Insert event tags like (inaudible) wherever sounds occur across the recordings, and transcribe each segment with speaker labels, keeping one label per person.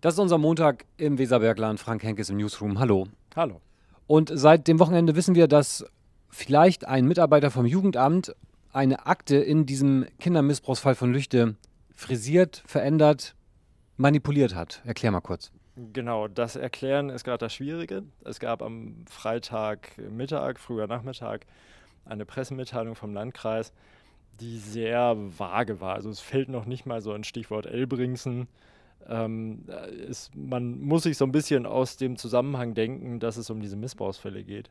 Speaker 1: Das ist unser Montag im Weserbergland. Frank Henk ist im Newsroom. Hallo. Hallo. Und seit dem Wochenende wissen wir, dass vielleicht ein Mitarbeiter vom Jugendamt eine Akte in diesem Kindermissbrauchsfall von Lüchte frisiert, verändert, manipuliert hat. Erklär mal kurz.
Speaker 2: Genau, das Erklären ist gerade das Schwierige. Es gab am Freitagmittag, früher Nachmittag, eine Pressemitteilung vom Landkreis, die sehr vage war. Also es fällt noch nicht mal so ein Stichwort Elbringsen ähm, äh, ist, man muss sich so ein bisschen aus dem Zusammenhang denken, dass es um diese Missbrauchsfälle geht.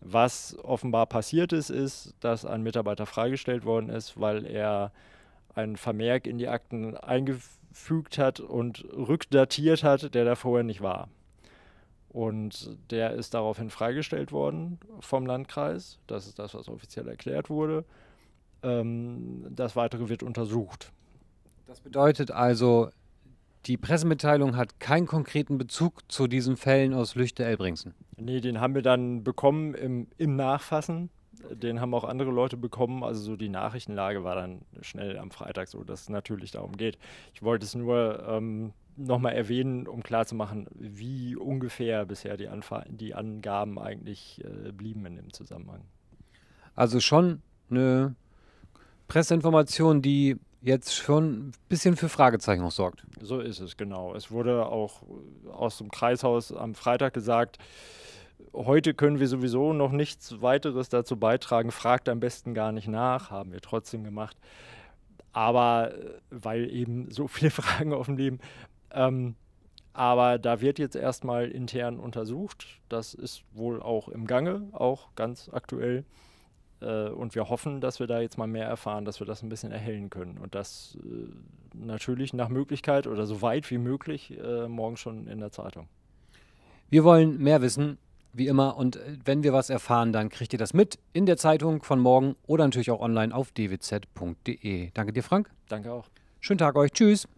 Speaker 2: Was offenbar passiert ist, ist, dass ein Mitarbeiter freigestellt worden ist, weil er einen Vermerk in die Akten eingefügt hat und rückdatiert hat, der da vorher nicht war. Und der ist daraufhin freigestellt worden vom Landkreis. Das ist das, was offiziell erklärt wurde. Ähm, das Weitere wird untersucht.
Speaker 1: Das bedeutet also, die Pressemitteilung hat keinen konkreten Bezug zu diesen Fällen aus Lüchte-Elbringsen.
Speaker 2: Nee, den haben wir dann bekommen im, im Nachfassen den haben auch andere Leute bekommen. Also so die Nachrichtenlage war dann schnell am Freitag so, dass es natürlich darum geht. Ich wollte es nur ähm, nochmal erwähnen, um klarzumachen, wie ungefähr bisher die, Anf die Angaben eigentlich äh, blieben in dem Zusammenhang.
Speaker 1: Also schon eine Presseinformation, die jetzt schon ein bisschen für Fragezeichen sorgt.
Speaker 2: So ist es, genau. Es wurde auch äh, aus dem Kreishaus am Freitag gesagt, heute können wir sowieso noch nichts weiteres dazu beitragen, fragt am besten gar nicht nach, haben wir trotzdem gemacht. Aber äh, weil eben so viele (laughs) Fragen offen blieben. Ähm, aber da wird jetzt erstmal intern untersucht. Das ist wohl auch im Gange, auch ganz aktuell. Äh, und wir hoffen, dass wir da jetzt mal mehr erfahren, dass wir das ein bisschen erhellen können. Und das äh, natürlich nach Möglichkeit oder so weit wie möglich äh, morgen schon in der Zeitung.
Speaker 1: Wir wollen mehr wissen, wie immer. Und äh, wenn wir was erfahren, dann kriegt ihr das mit in der Zeitung von morgen oder natürlich auch online auf dwz.de. Danke dir, Frank. Danke auch. Schönen Tag euch. Tschüss.